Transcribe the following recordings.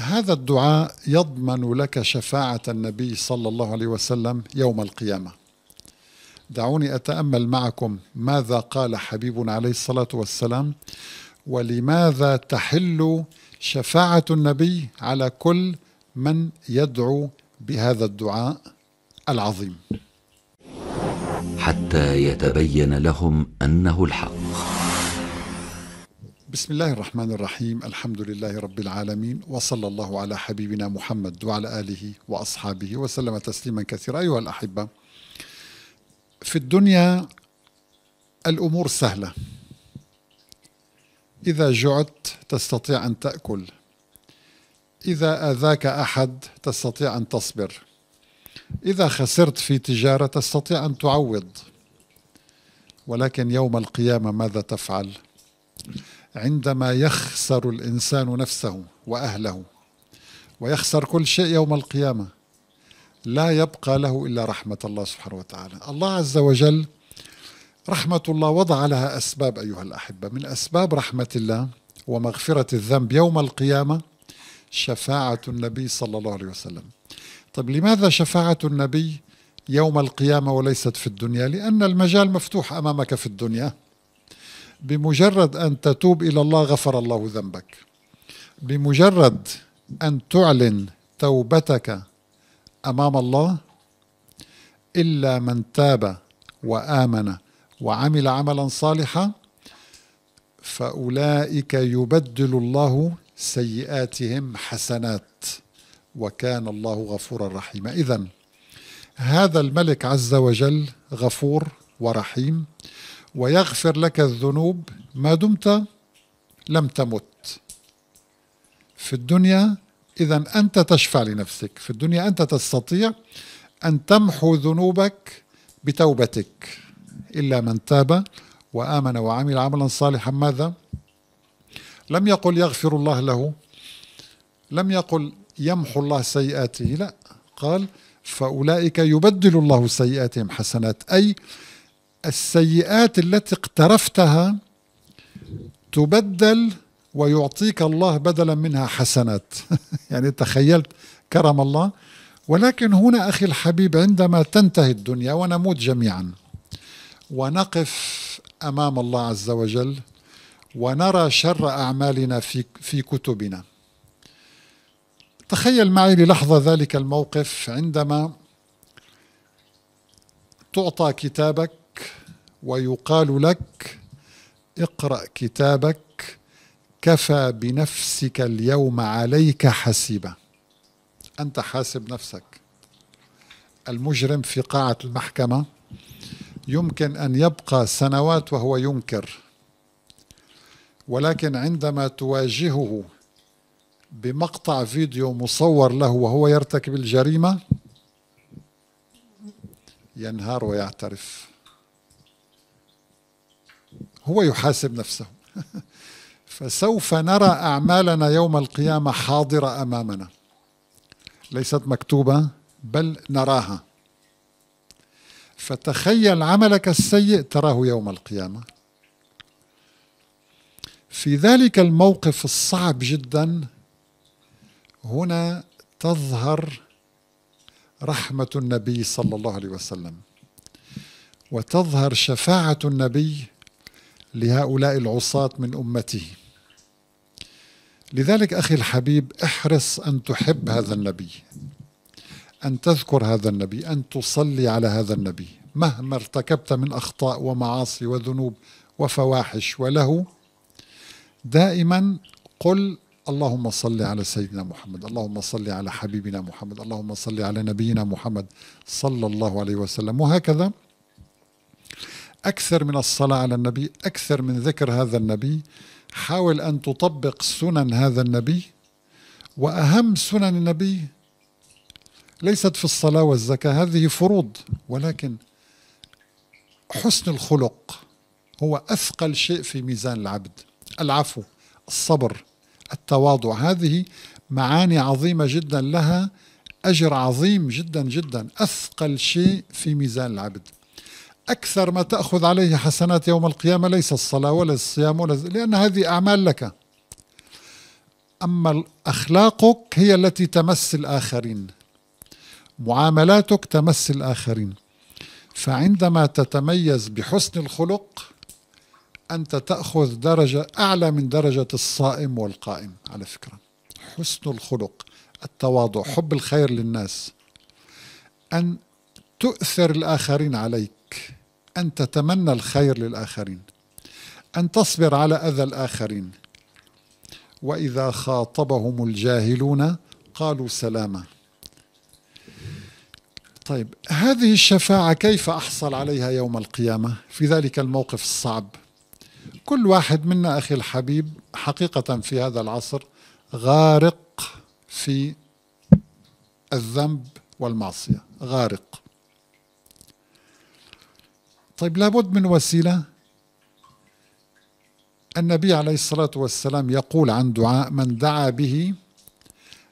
هذا الدعاء يضمن لك شفاعة النبي صلى الله عليه وسلم يوم القيامة دعوني أتأمل معكم ماذا قال حبيبنا عليه الصلاة والسلام ولماذا تحل شفاعة النبي على كل من يدعو بهذا الدعاء العظيم حتى يتبين لهم أنه الحق بسم الله الرحمن الرحيم الحمد لله رب العالمين وصلى الله على حبيبنا محمد وعلى آله وأصحابه وسلم تسليما كثيرا أيها الأحبة في الدنيا الأمور سهلة إذا جعت تستطيع أن تأكل إذا آذاك أحد تستطيع أن تصبر إذا خسرت في تجارة تستطيع أن تعوض ولكن يوم القيامة ماذا تفعل؟ عندما يخسر الانسان نفسه واهله ويخسر كل شيء يوم القيامه لا يبقى له الا رحمه الله سبحانه وتعالى الله عز وجل رحمه الله وضع لها اسباب ايها الاحبه من اسباب رحمه الله ومغفره الذنب يوم القيامه شفاعه النبي صلى الله عليه وسلم طيب لماذا شفاعه النبي يوم القيامه وليست في الدنيا لان المجال مفتوح امامك في الدنيا بمجرد أن تتوب إلى الله غفر الله ذنبك بمجرد أن تعلن توبتك أمام الله إلا من تاب وآمن وعمل عملا صالحا فأولئك يبدل الله سيئاتهم حسنات وكان الله غفورا رحيما إذا هذا الملك عز وجل غفور ورحيم ويغفر لك الذنوب ما دمت لم تمت في الدنيا إذا أنت تشفع لنفسك في الدنيا أنت تستطيع أن تمحو ذنوبك بتوبتك إلا من تاب وآمن وعمل عملا صالحا ماذا؟ لم يقل يغفر الله له لم يقل يمحو الله سيئاته لا قال فأولئك يبدل الله سيئاتهم حسنات أي السيئات التي اقترفتها تبدل ويعطيك الله بدلا منها حسنات يعني تخيلت كرم الله ولكن هنا أخي الحبيب عندما تنتهي الدنيا ونموت جميعا ونقف أمام الله عز وجل ونرى شر أعمالنا في, في كتبنا تخيل معي للحظة ذلك الموقف عندما تعطى كتابك ويقال لك اقرا كتابك كفى بنفسك اليوم عليك حسيبه انت حاسب نفسك المجرم في قاعه المحكمه يمكن ان يبقى سنوات وهو ينكر ولكن عندما تواجهه بمقطع فيديو مصور له وهو يرتكب الجريمه ينهار ويعترف هو يحاسب نفسه فسوف نرى أعمالنا يوم القيامة حاضرة أمامنا ليست مكتوبة بل نراها فتخيل عملك السيء تراه يوم القيامة في ذلك الموقف الصعب جدا هنا تظهر رحمة النبي صلى الله عليه وسلم وتظهر شفاعة النبي لهؤلاء العصاة من أمته لذلك أخي الحبيب احرص أن تحب هذا النبي أن تذكر هذا النبي أن تصلي على هذا النبي مهما ارتكبت من أخطاء ومعاصي وذنوب وفواحش وله دائما قل اللهم صل على سيدنا محمد اللهم صل على حبيبنا محمد اللهم صل على نبينا محمد صلى الله عليه وسلم وهكذا أكثر من الصلاة على النبي أكثر من ذكر هذا النبي حاول أن تطبق سنن هذا النبي وأهم سنن النبي ليست في الصلاة والزكاة هذه فروض ولكن حسن الخلق هو أثقل شيء في ميزان العبد العفو الصبر التواضع هذه معاني عظيمة جدا لها أجر عظيم جدا جدا أثقل شيء في ميزان العبد أكثر ما تأخذ عليه حسنات يوم القيامة ليس الصلاة ولا الصيام ولا لأن هذه أعمال لك أما أخلاقك هي التي تمس الآخرين معاملاتك تمس الآخرين فعندما تتميز بحسن الخلق أنت تأخذ درجة أعلى من درجة الصائم والقائم على فكرة حسن الخلق التواضع حب الخير للناس أن تؤثر الآخرين عليك أن تتمنى الخير للآخرين أن تصبر على أذى الآخرين وإذا خاطبهم الجاهلون قالوا سلاما طيب هذه الشفاعة كيف أحصل عليها يوم القيامة في ذلك الموقف الصعب كل واحد منا أخي الحبيب حقيقة في هذا العصر غارق في الذنب والمعصية غارق طيب لابد من وسيلة النبي عليه الصلاة والسلام يقول عن دعاء من دعا به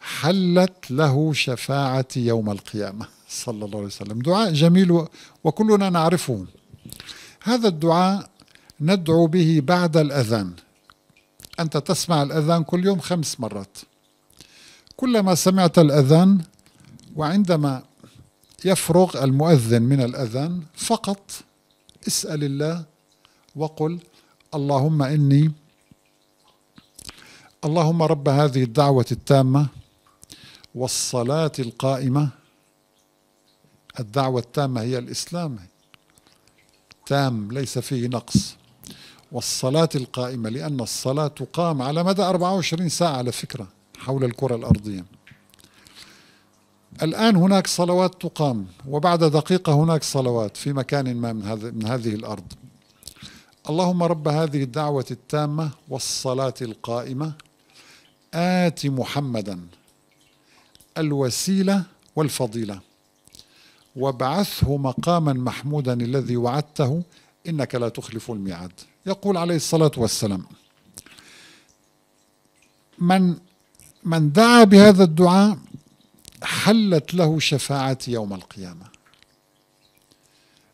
حلت له شفاعة يوم القيامة صلى الله عليه وسلم دعاء جميل وكلنا نعرفه هذا الدعاء ندعو به بعد الأذان أنت تسمع الأذان كل يوم خمس مرات كلما سمعت الأذان وعندما يفرغ المؤذن من الأذان فقط اسأل الله وقل اللهم إني اللهم رب هذه الدعوة التامة والصلاة القائمة الدعوة التامة هي الإسلام تام ليس فيه نقص والصلاة القائمة لأن الصلاة تقام على مدى 24 ساعة على فكرة حول الكرة الأرضية الآن هناك صلوات تقام وبعد دقيقة هناك صلوات في مكان ما من, هذ من هذه الأرض اللهم رب هذه الدعوة التامة والصلاة القائمة آت محمدا الوسيلة والفضيلة وابعثه مقاما محمودا الذي وعدته إنك لا تخلف الميعاد يقول عليه الصلاة والسلام من من دعا بهذا الدعاء حلت له شفاعتي يوم القيامة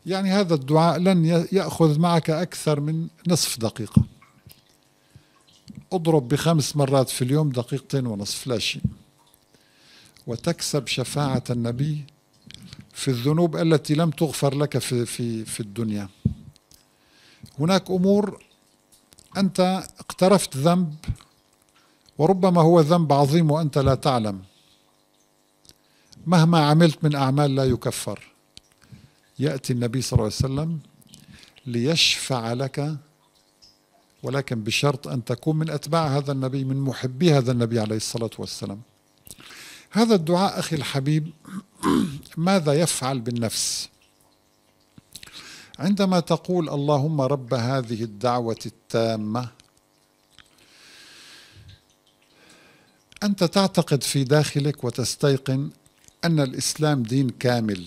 يعني هذا الدعاء لن يأخذ معك أكثر من نصف دقيقة اضرب بخمس مرات في اليوم دقيقتين ونصف لا شيء وتكسب شفاعة النبي في الذنوب التي لم تغفر لك في في في الدنيا هناك امور انت اقترفت ذنب وربما هو ذنب عظيم وانت لا تعلم مهما عملت من أعمال لا يكفر يأتي النبي صلى الله عليه وسلم ليشفع لك ولكن بشرط أن تكون من أتباع هذا النبي من محبي هذا النبي عليه الصلاة والسلام هذا الدعاء أخي الحبيب ماذا يفعل بالنفس عندما تقول اللهم رب هذه الدعوة التامة أنت تعتقد في داخلك وتستيقن أن الإسلام دين كامل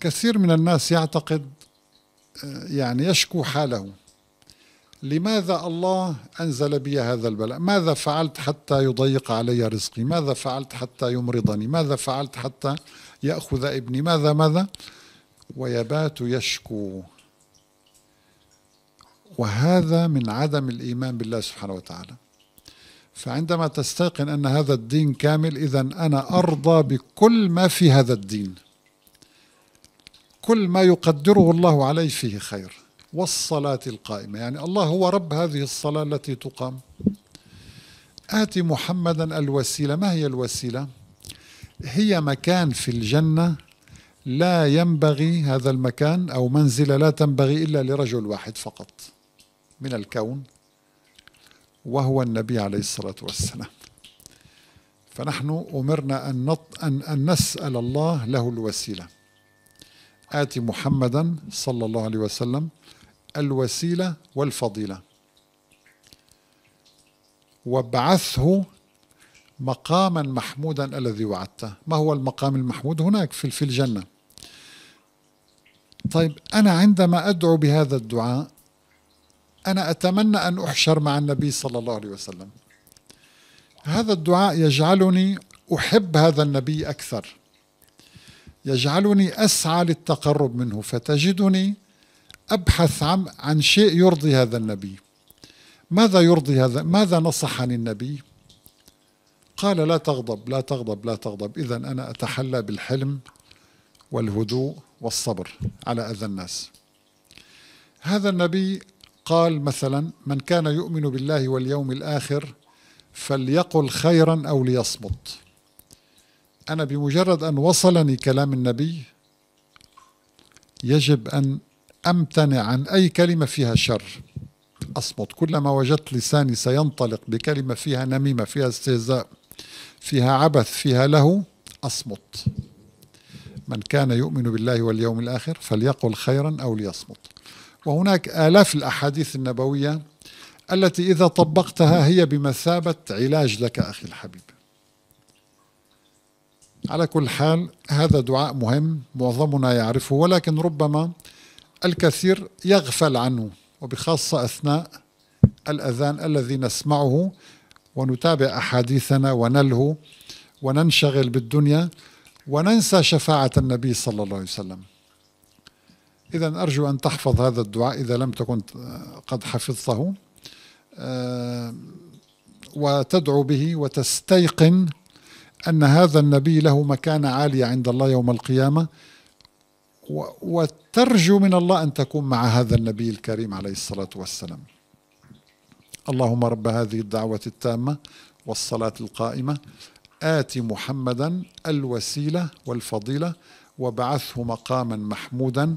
كثير من الناس يعتقد آه، يعني يشكو حاله لماذا الله أنزل بي هذا البلاء ماذا فعلت حتى يضيق علي رزقي ماذا فعلت حتى يمرضني ماذا فعلت حتى يأخذ ابني ماذا ماذا ويبات يشكو وهذا من عدم الإيمان بالله سبحانه وتعالى فعندما تستيقن أن هذا الدين كامل إذا أنا أرضى بكل ما في هذا الدين كل ما يقدره الله علي فيه خير والصلاة القائمة يعني الله هو رب هذه الصلاة التي تقام آتي محمدا الوسيلة ما هي الوسيلة؟ هي مكان في الجنة لا ينبغي هذا المكان أو منزلة لا تنبغي إلا لرجل واحد فقط من الكون وهو النبي عليه الصلاة والسلام فنحن أمرنا أن, نط... أن... أن نسأل الله له الوسيلة آتي محمدا صلى الله عليه وسلم الوسيلة والفضيلة وابعثه مقاما محمودا الذي وعدته ما هو المقام المحمود هناك في, في الجنة طيب أنا عندما أدعو بهذا الدعاء أنا أتمنى أن أحشر مع النبي صلى الله عليه وسلم هذا الدعاء يجعلني أحب هذا النبي أكثر يجعلني أسعى للتقرب منه فتجدني أبحث عن, عن شيء يرضي هذا النبي ماذا يرضي هذا ماذا نصحني النبي قال لا تغضب لا تغضب لا تغضب إذا أنا أتحلى بالحلم والهدوء والصبر على أذى الناس هذا النبي قال مثلا من كان يؤمن بالله واليوم الآخر فليقل خيرا أو ليصمت أنا بمجرد أن وصلني كلام النبي يجب أن أمتنع عن أي كلمة فيها شر أصمت كلما وجدت لساني سينطلق بكلمة فيها نميمة فيها استهزاء فيها عبث فيها له أصمت من كان يؤمن بالله واليوم الآخر فليقل خيرا أو ليصمت وهناك آلاف الأحاديث النبوية التي إذا طبقتها هي بمثابة علاج لك أخي الحبيب على كل حال هذا دعاء مهم معظمنا يعرفه ولكن ربما الكثير يغفل عنه وبخاصة أثناء الأذان الذي نسمعه ونتابع أحاديثنا ونلهو وننشغل بالدنيا وننسى شفاعة النبي صلى الله عليه وسلم إذا أرجو أن تحفظ هذا الدعاء إذا لم تكن آه، قد حفظته آه، وتدعو به وتستيقن أن هذا النبي له مكانة عالية عند الله يوم القيامة وترجو من الله أن تكون مع هذا النبي الكريم عليه الصلاة والسلام اللهم رب هذه الدعوة التامة والصلاة القائمة آت محمدا الوسيلة والفضيلة وبعثه مقاما محمودا